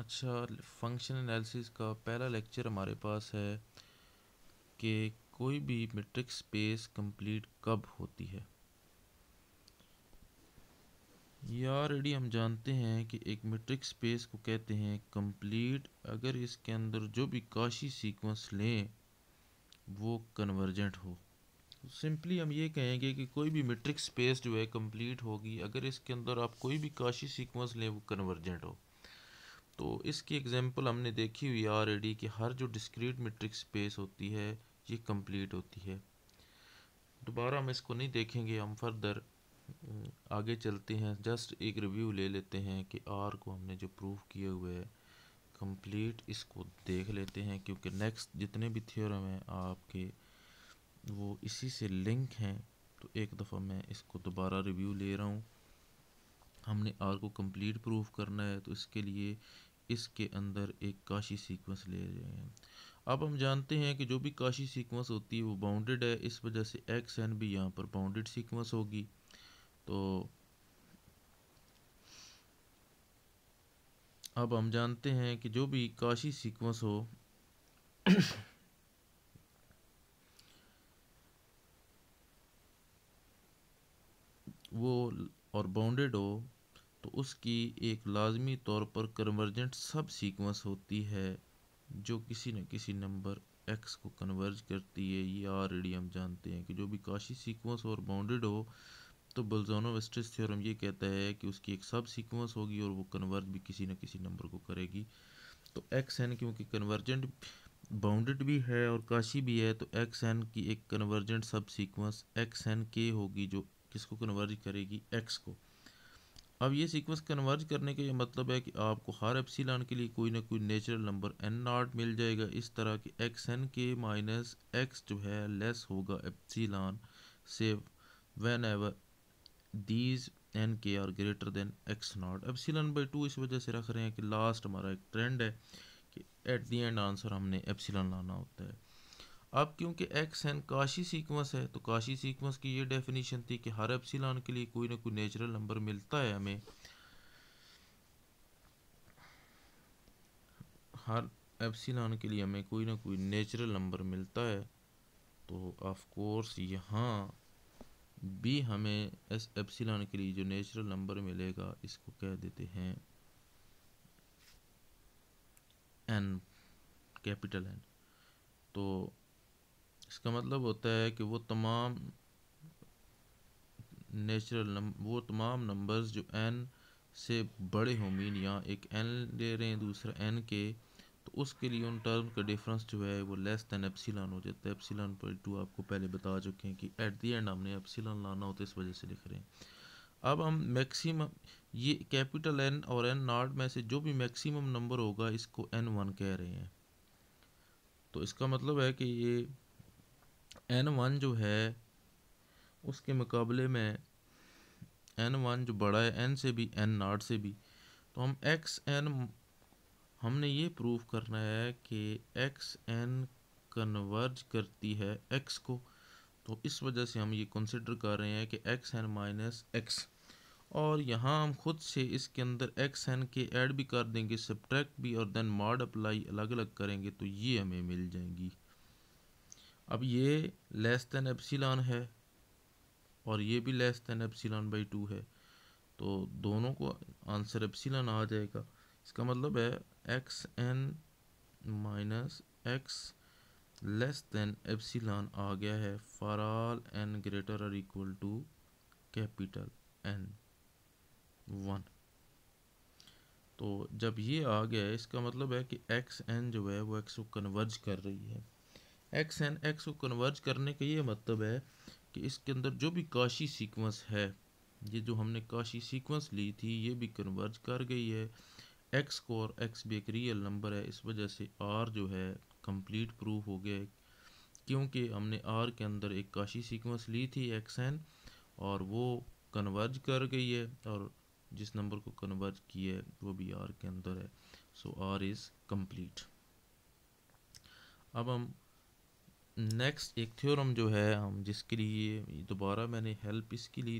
अच्छा function analysis का पहला लेक्चर हमारे पास है कि कोई भी मेट्रिक स्पेस कंप्लीट कब होती है ये ऑलरेडी हम जानते हैं कि एक मेट्रिक स्पेस को कहते हैं कंप्लीट अगर इसके अंदर जो भी काशी सीक्वेंस लें वो कन्वर्जेंट हो सिंपली हम ये कहेंगे कि कोई भी मेट्रिक स्पेस जो है कंप्लीट होगी अगर इसके अंदर आप कोई भी काशी सीक्वेंस लें वो कन्वर्जेंट हो तो इसकी एग्जांपल हमने देखी हुई है ऑलरेडी कि हर जो डिस्क्रीट मेट्रिक स्पेस होती है ये कंप्लीट होती है दोबारा हम इसको नहीं देखेंगे हम फर्दर आगे चलते हैं जस्ट एक रिव्यू ले लेते हैं कि आर को हमने जो प्रूफ किए हुए है कंप्लीट इसको देख लेते हैं क्योंकि नेक्स्ट जितने भी थियोरम हैं आपके वो इसी से लिंक हैं तो एक दफ़ा मैं इसको दोबारा रिव्यू ले रहा हूँ हमने आर को कंप्लीट प्रूफ करना है तो इसके लिए इसके अंदर एक काशी सीक्वेंस ले रहे हैं अब हम जानते हैं कि जो भी काशी सीक्वेंस होती है वो बाउंडेड है इस वजह से एक्स एन भी यहाँ पर बाउंडेड सीक्वेंस होगी तो अब हम जानते हैं कि जो भी काशी सीक्वेंस हो वो और बाउंडेड हो तो उसकी एक लाजमी तौर पर कन्वर्जेंट सब सीक्वेंस होती है जो किसी न किसी नंबर एक्स को कन्वर्ज करती है ये ऑलरेडी हम जानते हैं कि जो भी काशी सीक्वेंस और बाउंडेड हो तो बल्जोनो वेस्टिस थ्योरम ये कहता है कि उसकी एक सब सीक्वेंस होगी और वो कन्वर्ज भी किसी न किसी नंबर को करेगी तो एक्स एन क्योंकि कन्वर्जेंट बाउंडेड भी है और काशी भी है तो एक्स एन की एक कन्वर्जेंट सब सीक्वेंस एक्स एन के होगी जो किसको कन्वर्ज करेगी एक्स को अब ये सीक्वेंस कन्वर्ज करने का ये मतलब है कि आपको हर एप्सिलॉन के लिए कोई ना कोई नेचुरल नंबर एन नॉट मिल जाएगा इस तरह कि एक्स एन के माइनस एक्स जो है लेस होगा एप्सिलॉन से वैन एवर दीज एन के are greater than X not epsilon by two इस वजह से रख रहे हैं कि लास्ट हमारा एक ट्रेंड है कि एट दी एंड आंसर हमने एप्सिलॉन लाना होता है अब क्योंकि एक्स एन काशी सीक्वेंस है तो काशी सीक्वेंस की ये डेफिनेशन थी कि हर एप्सिलॉन के लिए कोई ना कोई नेचुरल नंबर मिलता है हमें हर एप्सिलॉन के लिए हमें कोई ना कोई नेचुरल नंबर मिलता है तो ऑफ कोर्स यहाँ भी हमें एस एप्सिलॉन के लिए जो नेचुरल नंबर मिलेगा इसको कह देते हैं एन कैपिटल एन तो इसका मतलब होता है कि वो तमाम नेचुरल वो तमाम नंबर्स जो एन से बड़े हों मीन या एक एन ले रहे हैं दूसरा एन के तो उसके लिए उन टर्म का डिफरेंस जो है वो लेस दैन एप्सिलॉन हो जाता है एप्सिलान पॉइंट टू आपको पहले बता चुके हैं कि एट दी एंड हमने एप्सिलॉन लाना होता है इस वजह से लिख रहे हैं अब हम मैक्सिमम ये कैपिटल एन और एन नॉट में से जो भी मैक्सिमम नंबर होगा इसको एन वन कह रहे हैं तो इसका मतलब है कि ये एन वन जो है उसके मुकाबले में एन वन जो बड़ा है एन से भी एन नाट से भी तो हम एक्स एन हमने ये प्रूव करना है कि एक्स एन कन्वर्ज करती है एक्स को तो इस वजह से हम ये कंसिडर कर रहे हैं कि एक्स एन माइनस एक्स और यहाँ हम खुद से इसके अंदर एक्स एन के ऐड भी कर देंगे सब्ट्रैक्ट भी और देन मॉड अप्लाई अलग अलग करेंगे तो ये हमें मिल जाएंगी अब ये लेस देन एप्सिलॉन है और ये भी less than epsilon by two है तो दोनों को आंसर एप्सिलॉन आ जाएगा इसका मतलब है X N minus X less than epsilon आ गया है for all N greater or equal to capital N one तो जब ये आ गया है इसका मतलब है कि एक्स एन जो है वो एक्स को कन्वर्ज कर रही है एक्स एन एक्स को कन्वर्ज करने का ये मतलब है कि इसके अंदर जो भी काशी सीक्वेंस है ये जो हमने काशी सीक्वेंस ली थी ये भी कन्वर्ज कर गई है एक्स को और एक्स भी एक रियल नंबर है इस वजह से आर जो है कंप्लीट प्रूफ हो गया क्योंकि हमने आर के अंदर एक काशी सीक्वेंस ली थी एक्स एन और वो कन्वर्ज कर गई है और जिस नंबर को कन्वर्ज किया है वो भी आर के अंदर है सो आर इज़ कम्प्लीट अब हम नेक्स्ट एक थ्योरम जो है हम जिसके लिए दोबारा मैंने हेल्प इसके लिए